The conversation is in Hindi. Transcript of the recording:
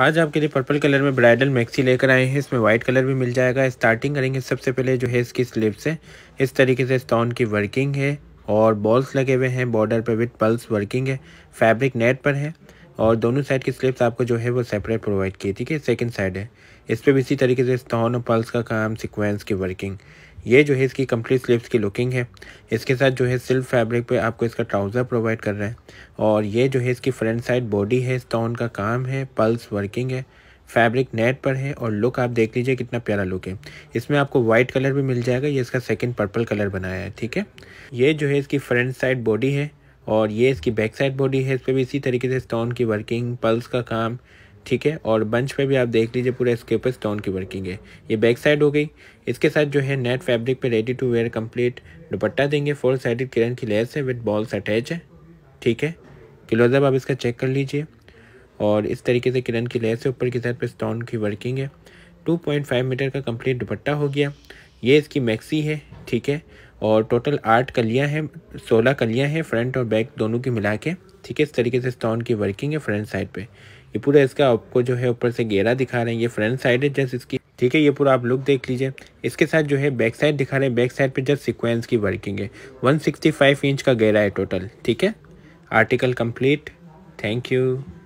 आज आपके लिए पर्पल कलर में ब्राइडल मैक्सी लेकर आए हैं इसमें वाइट कलर भी मिल जाएगा स्टार्टिंग करेंगे सबसे पहले जो है इसकी स्लिप्स है इस तरीके से स्टोन की वर्किंग है और बॉल्स लगे हुए हैं बॉर्डर पर विथ पल्स वर्किंग है फैब्रिक नेट पर है और दोनों साइड की स्लिप्स आपको जो है वो सेपरेट प्रोवाइड की ठीक है सेकेंड साइड है इस पर भी इसी तरीके से स्टोन और पल्स का काम सिक्वेंस की वर्किंग ये जो है इसकी कंप्लीट स्लीव्स की लुकिंग है इसके साथ जो है सिल्क फैब्रिक पे आपको इसका ट्राउज़र प्रोवाइड कर रहा है और ये जो है इसकी फ्रंट साइड बॉडी है स्टोन का काम है पल्स वर्किंग है फैब्रिक नेट पर है और लुक आप देख लीजिए कितना प्यारा लुक है इसमें आपको वाइट कलर भी मिल जाएगा ये इसका सेकेंड पर्पल कलर बनाया है ठीक है ये जो है इसकी फ्रंट साइड बॉडी है और ये इसकी बैक साइड बॉडी है इस पर भी इसी तरीके से स्टोन की वर्किंग पल्स का काम ठीक है और बंच पे भी आप देख लीजिए पूरा ऊपर स्टोन की वर्किंग है ये बैक साइड हो गई इसके साथ जो है नेट फैब्रिक पे ready to wear complete dupatta देंगे फोर साइडेड किरण की लेस है विद बॉल्स अटैच है ठीक है क्लोजअप आप इसका चेक कर लीजिए और इस तरीके से किरण की लेस है ऊपर की साइड पर स्टोन की वर्किंग है टू मीटर का कम्प्लीट दुपट्टा हो गया ये इसकी मैक्सी है ठीक है और टोटल आठ कलियाँ हैं सोलह कलियाँ हैं फ्रंट और बैक दोनों की मिला के ठीक है इस तरीके से स्टोन की वर्किंग है फ्रंट साइड पर ये पूरा इसका आपको जो है ऊपर से गेरा दिखा रहे हैं ये फ्रंट साइड है जस्ट इसकी ठीक है ये पूरा आप लुक देख लीजिए इसके साथ जो है बैक साइड दिखा रहे हैं बैक साइड पे जस्ट सिक्वेंस की वर्किंग है वन इंच का गेरा है टोटल ठीक है आर्टिकल कंप्लीट थैंक यू